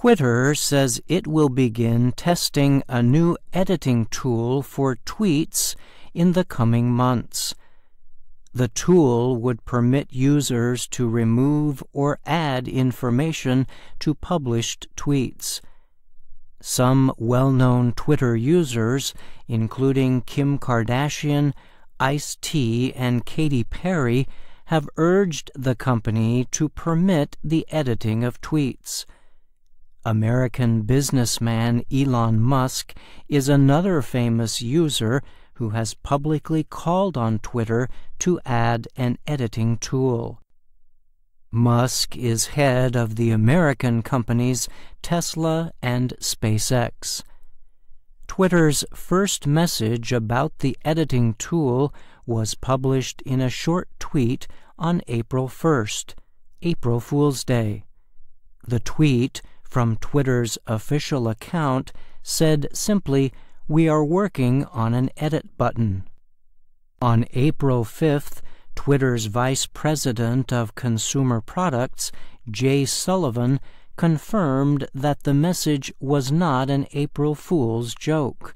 Twitter says it will begin testing a new editing tool for tweets in the coming months. The tool would permit users to remove or add information to published tweets. Some well known Twitter users, including Kim Kardashian, Ice T, and Katy Perry, have urged the company to permit the editing of tweets. American businessman Elon Musk is another famous user who has publicly called on Twitter to add an editing tool. Musk is head of the American companies Tesla and SpaceX. Twitter's first message about the editing tool was published in a short tweet on April 1st, April Fool's Day. The tweet from Twitter's official account said simply, We are working on an edit button. On April 5th, Twitter's Vice President of Consumer Products, Jay Sullivan, confirmed that the message was not an April Fool's joke.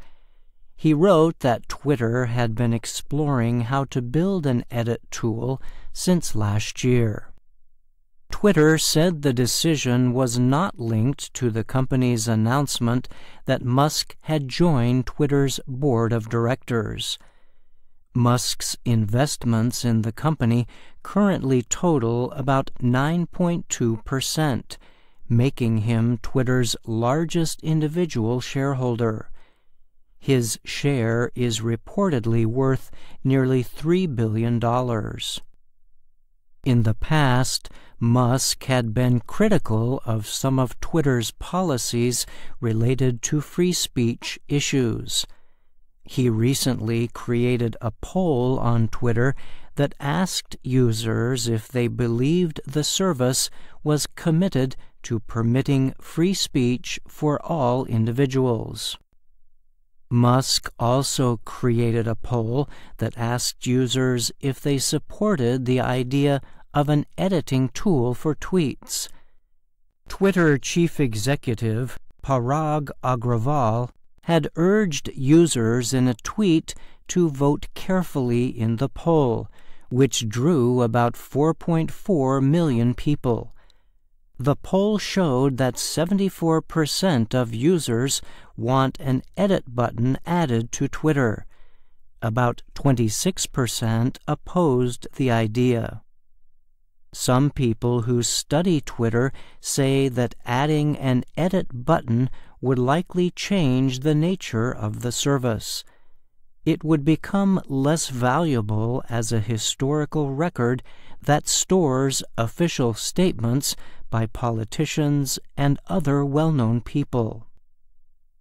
He wrote that Twitter had been exploring how to build an edit tool since last year. Twitter said the decision was not linked to the company's announcement that Musk had joined Twitter's board of directors. Musk's investments in the company currently total about 9.2%, making him Twitter's largest individual shareholder. His share is reportedly worth nearly $3 billion. In the past, Musk had been critical of some of Twitter's policies related to free speech issues. He recently created a poll on Twitter that asked users if they believed the service was committed to permitting free speech for all individuals. Musk also created a poll that asked users if they supported the idea of an editing tool for tweets. Twitter chief executive Parag Agrawal had urged users in a tweet to vote carefully in the poll, which drew about 4.4 million people. The poll showed that 74% of users want an edit button added to Twitter. About 26% opposed the idea. Some people who study Twitter say that adding an edit button would likely change the nature of the service. It would become less valuable as a historical record that stores official statements by politicians and other well-known people.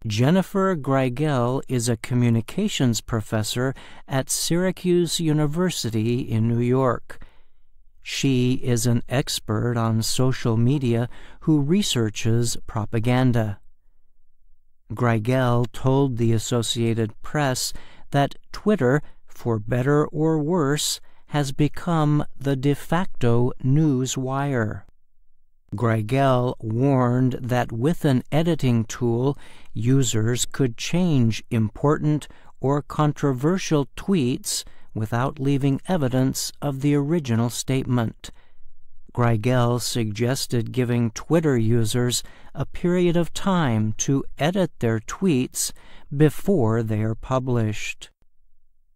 Jennifer Greigel is a communications professor at Syracuse University in New York. She is an expert on social media who researches propaganda. Greigel told the Associated Press that Twitter, for better or worse, has become the de facto news wire. Greigel warned that with an editing tool, users could change important or controversial tweets without leaving evidence of the original statement. Greigel suggested giving Twitter users a period of time to edit their tweets before they are published.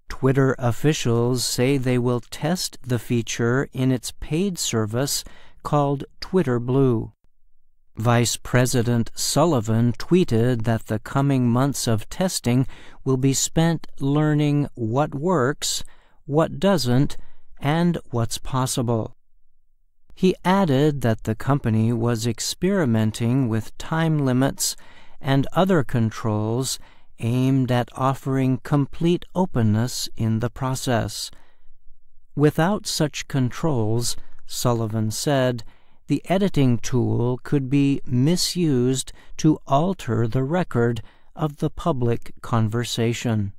Twitter officials say they will test the feature in its paid service called Twitter Blue. Vice President Sullivan tweeted that the coming months of testing will be spent learning what works, what doesn't, and what's possible. He added that the company was experimenting with time limits and other controls aimed at offering complete openness in the process. Without such controls, Sullivan said, the editing tool could be misused to alter the record of the public conversation.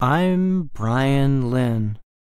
I'm Brian Lynn.